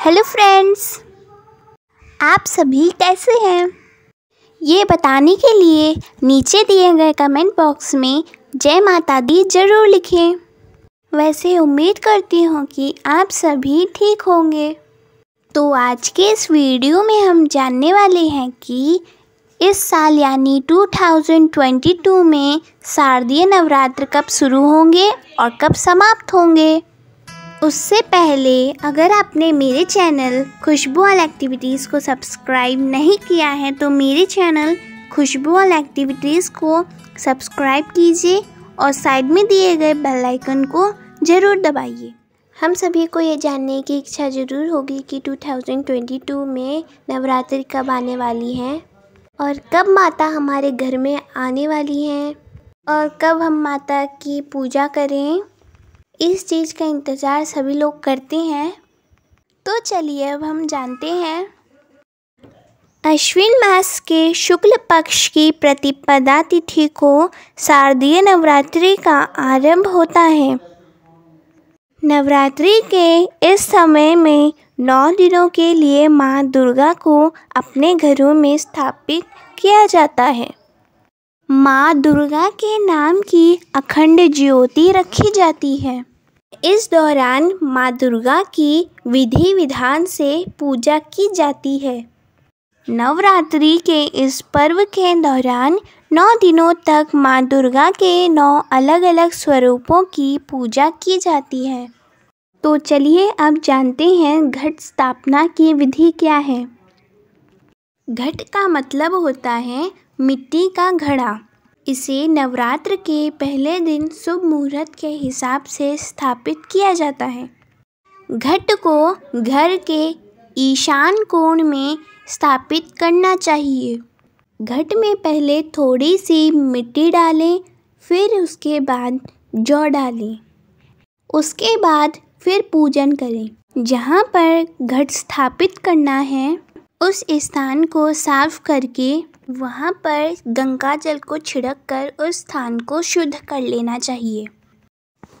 hello friends आप सभी कैसे हैं ये बताने के लिए नीचे दिए गए कमेंट बॉक्स में जय माता दी जरूर लिखें वैसे उम्मीद करती हूँ कि आप सभी ठीक होंगे तो आज के इस वीडियो में हम जानने वाले हैं कि इस साल यानी 2022 में शारदीय नवरात्र कब शुरू होंगे और कब समाप्त होंगे उससे पहले अगर आपने मेरे चैनल खुशबू ऑल एक्टिविटीज़ को सब्सक्राइब नहीं किया है तो मेरे चैनल खुशबू ऑल एक्टिविटीज़ को सब्सक्राइब कीजिए और साइड में दिए गए बेल आइकन को ज़रूर दबाइए हम सभी को ये जानने की इच्छा ज़रूर होगी कि 2022 में नवरात्रि कब आने वाली है और कब माता हमारे घर में आने वाली हैं और कब हम माता की पूजा करें इस चीज़ का इंतज़ार सभी लोग करते हैं तो चलिए अब हम जानते हैं अश्विन मास के शुक्ल पक्ष की प्रतिपदा तिथि को शारदीय नवरात्रि का आरंभ होता है नवरात्रि के इस समय में नौ दिनों के लिए माँ दुर्गा को अपने घरों में स्थापित किया जाता है माँ दुर्गा के नाम की अखंड ज्योति रखी जाती है इस दौरान माँ दुर्गा की विधि विधान से पूजा की जाती है नवरात्रि के इस पर्व के दौरान नौ दिनों तक माँ दुर्गा के नौ अलग अलग स्वरूपों की पूजा की जाती है तो चलिए अब जानते हैं घट स्थापना की विधि क्या है घट का मतलब होता है मिट्टी का घड़ा इसे नवरात्र के पहले दिन शुभ मुहूर्त के हिसाब से स्थापित किया जाता है घट को घर के ईशान कोण में स्थापित करना चाहिए घट में पहले थोड़ी सी मिट्टी डालें फिर उसके बाद जौ डालें उसके बाद फिर पूजन करें जहाँ पर घट स्थापित करना है उस स्थान को साफ करके वहाँ पर गंगा जल को छिड़क कर उस स्थान को शुद्ध कर लेना चाहिए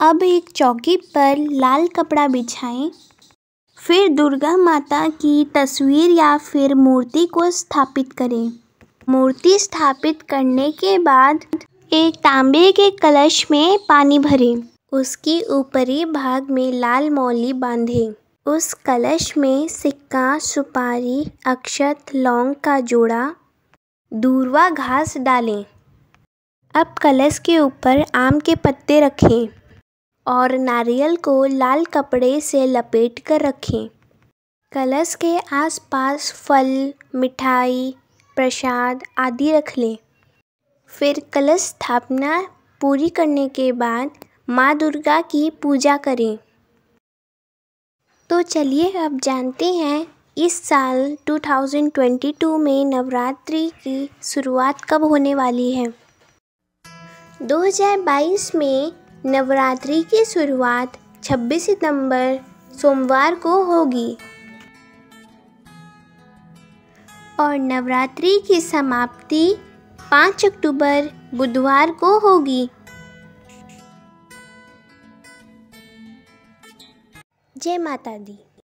अब एक चौकी पर लाल कपड़ा बिछाएं फिर दुर्गा माता की तस्वीर या फिर मूर्ति को स्थापित करें मूर्ति स्थापित करने के बाद एक तांबे के कलश में पानी भरें उसकी ऊपरी भाग में लाल मौली बांधें उस कलश में सिक्का सुपारी अक्षत लौंग का जोड़ा दूरवा घास डालें अब कलश के ऊपर आम के पत्ते रखें और नारियल को लाल कपड़े से लपेट कर रखें कलश के आसपास फल मिठाई प्रसाद आदि रख लें फिर कलश स्थापना पूरी करने के बाद माँ दुर्गा की पूजा करें तो चलिए अब जानते हैं इस साल टू थाउजेंड ट्वेंटी टू में नवरात्रि की शुरुआत कब होने वाली है 2022 में नवरात्रि की शुरुआत 26 सितंबर सोमवार को होगी और नवरात्रि की समाप्ति 5 अक्टूबर बुधवार को होगी जय माता दी